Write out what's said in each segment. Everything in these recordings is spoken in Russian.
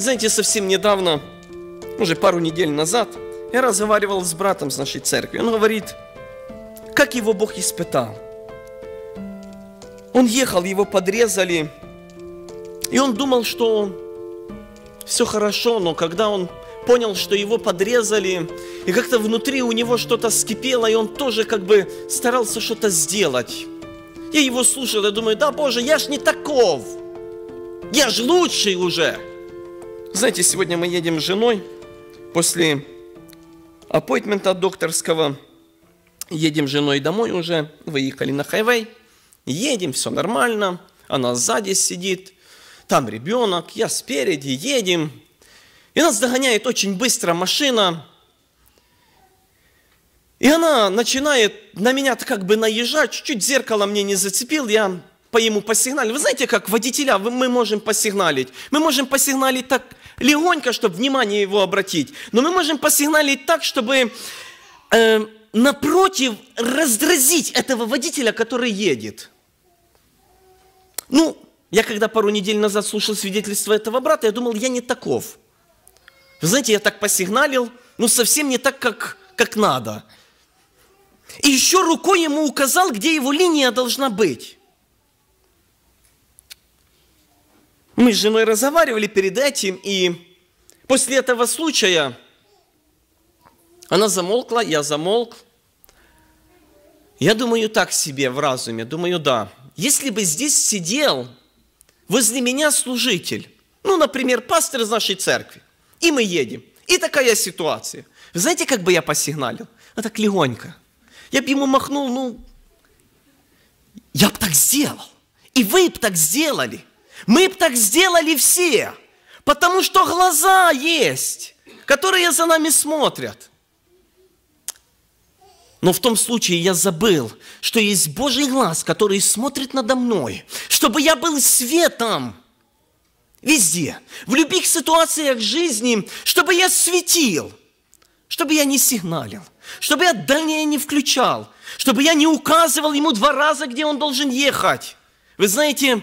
Знаете, совсем недавно, уже пару недель назад, я разговаривал с братом с нашей церкви. Он говорит, как его Бог испытал. Он ехал, его подрезали, и он думал, что все хорошо, но когда он понял, что его подрезали, и как-то внутри у него что-то скипело, и он тоже как бы старался что-то сделать. Я его слушал, я думаю, да, Боже, я ж не таков, я ж лучший уже – знаете, сегодня мы едем с женой после аппойтмента докторского. Едем с женой домой уже, выехали на хайвей. Едем, все нормально. Она сзади сидит, там ребенок, я спереди, едем. И нас догоняет очень быстро машина. И она начинает на меня как бы наезжать, чуть-чуть зеркало мне не зацепил, я по ему посигналили. Вы знаете, как водителя мы можем посигналить? Мы можем посигналить так легонько, чтобы внимание его обратить. Но мы можем посигналить так, чтобы э, напротив раздразить этого водителя, который едет. Ну, я когда пару недель назад слушал свидетельство этого брата, я думал, я не таков. Вы знаете, я так посигналил, но ну, совсем не так, как, как надо. И еще рукой ему указал, где его линия должна быть. Мы с женой разговаривали перед этим, и после этого случая она замолкла, я замолк. Я думаю так себе в разуме, думаю, да. Если бы здесь сидел возле меня служитель, ну, например, пастор из нашей церкви, и мы едем, и такая ситуация. Вы знаете, как бы я посигналил? А так легонько. Я бы ему махнул, ну, я бы так сделал. И вы бы так сделали. Мы бы так сделали все, потому что глаза есть, которые за нами смотрят. Но в том случае я забыл, что есть Божий глаз, который смотрит надо мной, чтобы я был светом везде, в любых ситуациях жизни, чтобы я светил, чтобы я не сигналил, чтобы я дальнее не включал, чтобы я не указывал ему два раза, где он должен ехать. Вы знаете,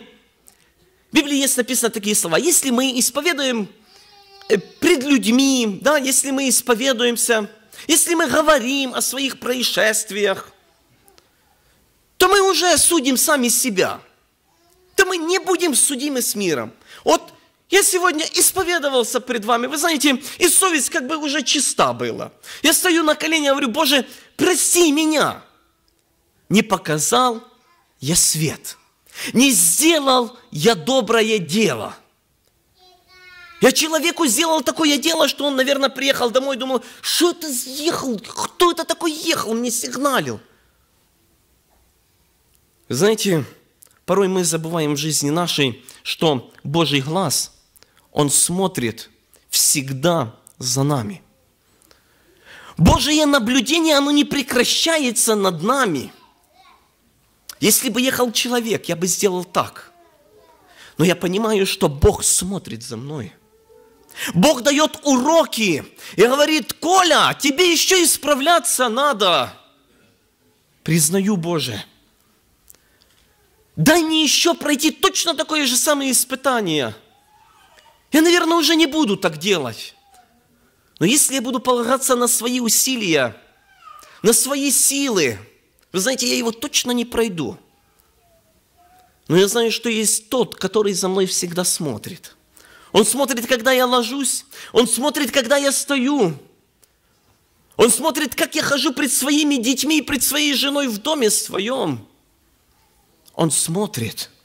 Библии есть написано такие слова. Если мы исповедуем э, пред людьми, да, если мы исповедуемся, если мы говорим о своих происшествиях, то мы уже судим сами себя. То мы не будем судимы с миром. Вот я сегодня исповедовался пред вами, вы знаете, и совесть как бы уже чиста была. Я стою на коленях и говорю, Боже, прости меня. Не показал я свет. Не сделал я доброе дело. Я человеку сделал такое дело, что он, наверное, приехал домой и думал, что это съехал, кто это такой ехал, мне сигналил. Знаете, порой мы забываем в жизни нашей, что Божий глаз, он смотрит всегда за нами. Божие наблюдение, оно не прекращается над нами – если бы ехал человек, я бы сделал так. Но я понимаю, что Бог смотрит за мной. Бог дает уроки и говорит, Коля, тебе еще исправляться надо. Признаю, Боже, дай мне еще пройти точно такое же самое испытание. Я, наверное, уже не буду так делать. Но если я буду полагаться на свои усилия, на свои силы – вы знаете, я его точно не пройду. Но я знаю, что есть тот, который за мной всегда смотрит. Он смотрит, когда я ложусь. Он смотрит, когда я стою. Он смотрит, как я хожу пред своими детьми и пред своей женой в доме своем. Он смотрит –